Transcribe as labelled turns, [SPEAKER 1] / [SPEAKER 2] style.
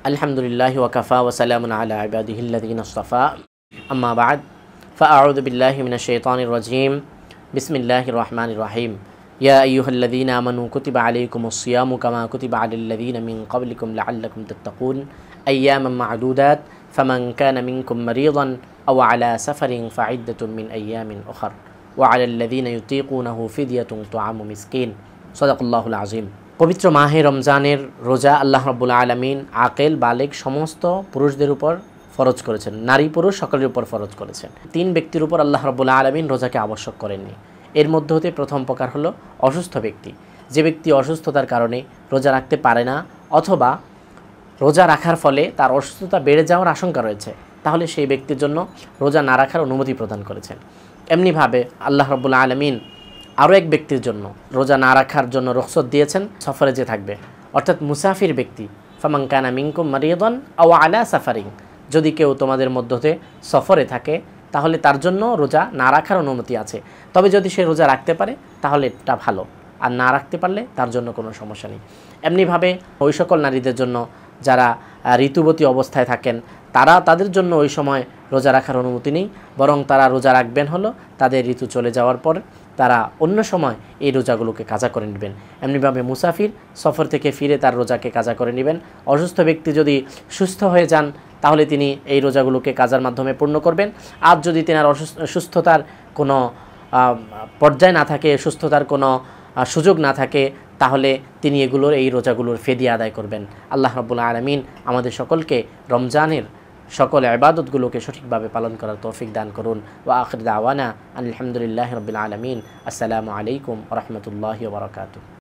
[SPEAKER 1] الحمد لله وكفى وسلام على عباده الذين اصطفى أما بعد فأعوذ بالله من الشيطان الرجيم بسم الله الرحمن الرحيم يا أيها الذين آمنوا كتب عليكم الصيام كما كتب على الذين من قبلكم لعلكم تتقون أياما معدودات فمن كان منكم مريضا أو على سفر فعدة من أيام أخر وعلى الذين يطيقونه فدية طعام مسكين صدق الله العظيم পবিত্র মাহে রমজানের রোজা আল্লাহ রব্বুল আলমিন আকেল বালেক সমস্ত পুরুষদের উপর ফরজ করেছেন নারী পুরুষ সকলের উপর ফরজ করেছেন তিন ব্যক্তির উপর আল্লাহ রব্বুল আলমিন রোজাকে আবশ্যক করেননি এর মধ্যে হতে প্রথম প্রকার হলো অসুস্থ ব্যক্তি যে ব্যক্তি অসুস্থতার কারণে রোজা রাখতে পারে না অথবা রোজা রাখার ফলে তার অসুস্থতা বেড়ে যাওয়ার আশঙ্কা রয়েছে তাহলে সেই ব্যক্তির জন্য রোজা না রাখার অনুমতি প্রদান করেছেন এমনিভাবে আল্লাহ রব্বুল আলমিন আরও এক ব্যক্তির জন্য রোজা না রাখার জন্য রক্সত দিয়েছেন সফরে যে থাকবে অর্থাৎ মুসাফির ব্যক্তি ফামাঙ্কানা মিঙ্কুম মারিয়দন ও আলা সাফারিং যদি কেউ তোমাদের মধ্যতে সফরে থাকে তাহলে তার জন্য রোজা না রাখার অনুমতি আছে তবে যদি সে রোজা রাখতে পারে তাহলে এটা ভালো আর না রাখতে পারলে তার জন্য কোনো সমস্যা নেই এমনিভাবে ওই সকল নারীদের জন্য যারা ঋতুবতী অবস্থায় থাকেন তারা তাদের জন্য ওই সময় রোজা রাখার অনুমতি নেই বরং তারা রোজা রাখবেন হলো তাদের ঋতু চলে যাওয়ার পর তারা অন্য সময় এই রোজাগুলোকে কাজা করে নেবেন এমনিভাবে মুসাফির সফর থেকে ফিরে তার রোজাকে কাজা করে নেবেন অসুস্থ ব্যক্তি যদি সুস্থ হয়ে যান তাহলে তিনি এই রোজাগুলোকে কাজার মাধ্যমে পূর্ণ করবেন আর যদি তেনার অসুস্থ সুস্থতার কোনো পর্যায় না থাকে সুস্থতার কোনো সুযোগ না থাকে তাহলে তিনি এগুলোর এই রোজাগুলোর ফেদি আদায় করবেন আল্লাহ রবুল্লা আলমিন আমাদের সকলকে রমজানের সকল আবাদতগুলোকে সঠিকভাবে পালন করার তৌফিক দান করুন ওয়া আখির দাওয়ানা আলহামদুলিল্লাহ রবিল আলমিন আসসালামু আলাইকুম রহমতুল্লাহ বারকাতু